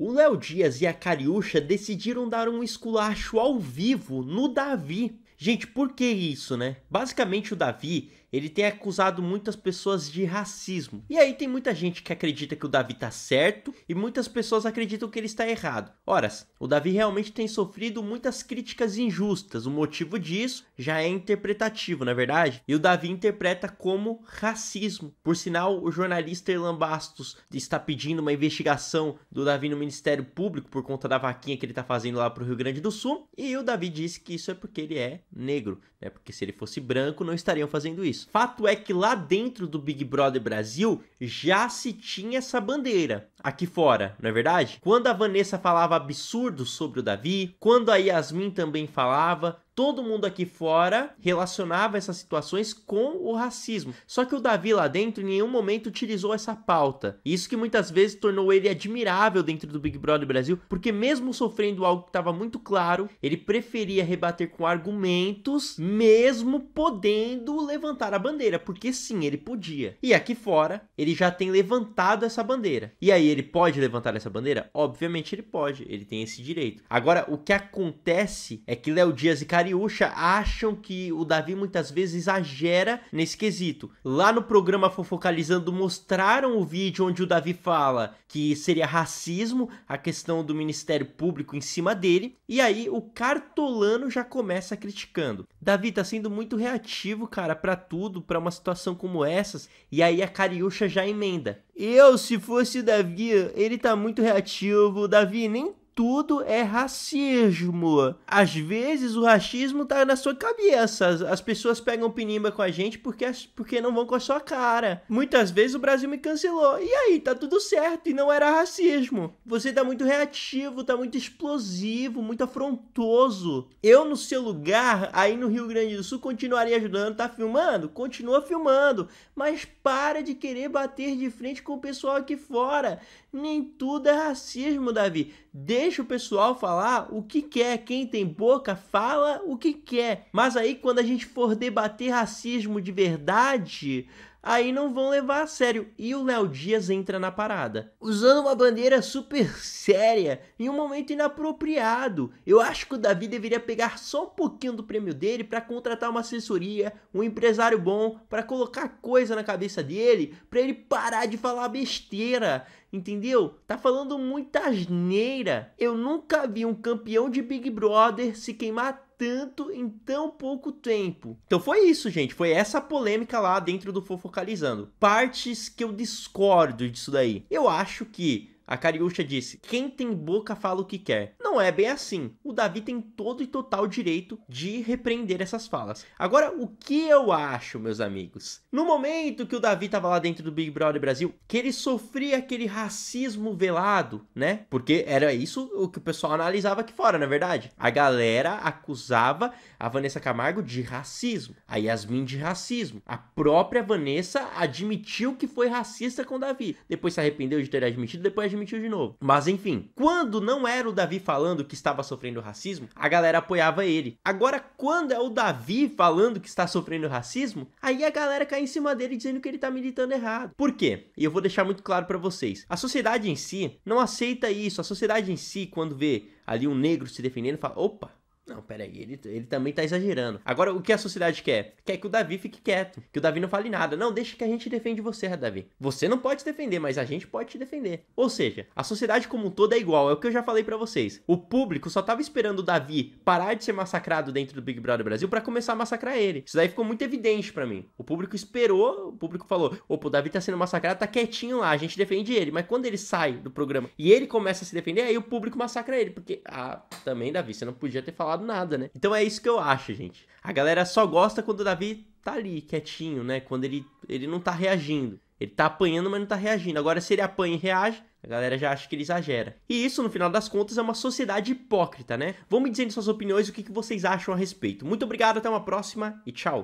O Léo Dias e a Cariúcha decidiram dar um esculacho ao vivo no Davi. Gente, por que isso, né? Basicamente, o Davi ele tem acusado muitas pessoas de racismo. E aí tem muita gente que acredita que o Davi tá certo e muitas pessoas acreditam que ele está errado. Ora, o Davi realmente tem sofrido muitas críticas injustas. O motivo disso já é interpretativo, na é verdade. E o Davi interpreta como racismo. Por sinal, o jornalista Erlan Bastos está pedindo uma investigação do Davi no Ministério Público por conta da vaquinha que ele tá fazendo lá pro Rio Grande do Sul. E o Davi disse que isso é porque ele é negro, né? Porque se ele fosse branco, não estariam fazendo isso isso. Fato é que lá dentro do Big Brother Brasil já se tinha essa bandeira aqui fora, não é verdade? Quando a Vanessa falava absurdos sobre o Davi, quando a Yasmin também falava, todo mundo aqui fora relacionava essas situações com o racismo. Só que o Davi lá dentro em nenhum momento utilizou essa pauta. Isso que muitas vezes tornou ele admirável dentro do Big Brother Brasil, porque mesmo sofrendo algo que estava muito claro, ele preferia rebater com argumentos, mesmo podendo levantar a bandeira, porque sim, ele podia. E aqui fora, ele já tem levantado essa bandeira. E aí ele pode levantar essa bandeira? Obviamente ele pode, ele tem esse direito. Agora, o que acontece é que Léo Dias e Cari Cariúcha acham que o Davi muitas vezes exagera nesse quesito. Lá no programa Fofocalizando mostraram o vídeo onde o Davi fala que seria racismo a questão do Ministério Público em cima dele, e aí o cartolano já começa criticando. Davi tá sendo muito reativo, cara, para tudo, para uma situação como essas, e aí a Cariúcha já emenda. Eu, se fosse o Davi, ele tá muito reativo. Davi, nem tudo é racismo. Às vezes o racismo tá na sua cabeça. As, as pessoas pegam pinimba com a gente porque, porque não vão com a sua cara. Muitas vezes o Brasil me cancelou. E aí, tá tudo certo e não era racismo. Você tá muito reativo, tá muito explosivo, muito afrontoso. Eu, no seu lugar, aí no Rio Grande do Sul, continuaria ajudando. Tá filmando? Continua filmando. Mas para de querer bater de frente com o pessoal aqui fora. Nem tudo é racismo, Davi. Deixa deixa o pessoal falar o que quer. Quem tem boca fala o que quer. Mas aí, quando a gente for debater racismo de verdade, aí não vão levar a sério. E o Léo Dias entra na parada, usando uma bandeira super séria em um momento inapropriado. Eu acho que o Davi deveria pegar só um pouquinho do prêmio dele para contratar uma assessoria, um empresário bom, para colocar coisa na cabeça dele, para ele parar de falar besteira. Entendeu? Tá falando muita asneira. Eu nunca vi um campeão de Big Brother se queimar tanto em tão pouco tempo. Então foi isso, gente. Foi essa polêmica lá dentro do Fofocalizando. Partes que eu discordo disso daí. Eu acho que a Cariúcha disse: Quem tem boca fala o que quer. Não é bem assim. O Davi tem todo e total direito de repreender essas falas. Agora, o que eu acho, meus amigos? No momento que o Davi estava lá dentro do Big Brother Brasil, que ele sofria aquele racismo velado, né? Porque era isso o que o pessoal analisava aqui fora, na é verdade. A galera acusava a Vanessa Camargo de racismo, a Yasmin de racismo. A própria Vanessa admitiu que foi racista com o Davi. Depois se arrependeu de ter admitido, depois admitiu transmitiu de novo. Mas enfim, quando não era o Davi falando que estava sofrendo racismo, a galera apoiava ele. Agora, quando é o Davi falando que está sofrendo racismo, aí a galera cai em cima dele dizendo que ele está militando errado. Por quê? E eu vou deixar muito claro para vocês. A sociedade em si não aceita isso. A sociedade em si, quando vê ali um negro se defendendo, fala: opa, não, peraí, ele, ele também tá exagerando. Agora, o que a sociedade quer? Quer que o Davi fique quieto, que o Davi não fale nada. Não, deixa que a gente defende você, Davi. Você não pode se defender, mas a gente pode te defender. Ou seja, a sociedade como um todo é igual, é o que eu já falei para vocês. O público só tava esperando o Davi parar de ser massacrado dentro do Big Brother Brasil para começar a massacrar ele. Isso daí ficou muito evidente para mim. O público esperou, o público falou: opa, o Davi tá sendo massacrado, tá quietinho lá, a gente defende ele. Mas quando ele sai do programa e ele começa a se defender, aí o público massacra ele, porque, ah, também, Davi, você não podia ter falado falado nada, né? Então é isso que eu acho, gente. A galera só gosta quando o Davi tá ali, quietinho, né? Quando ele, ele não tá reagindo. Ele tá apanhando, mas não tá reagindo. Agora, se ele apanha e reage, a galera já acha que ele exagera. E isso, no final das contas, é uma sociedade hipócrita, né? Vão me dizendo suas opiniões, o que vocês acham a respeito. Muito obrigado, até uma próxima e tchau.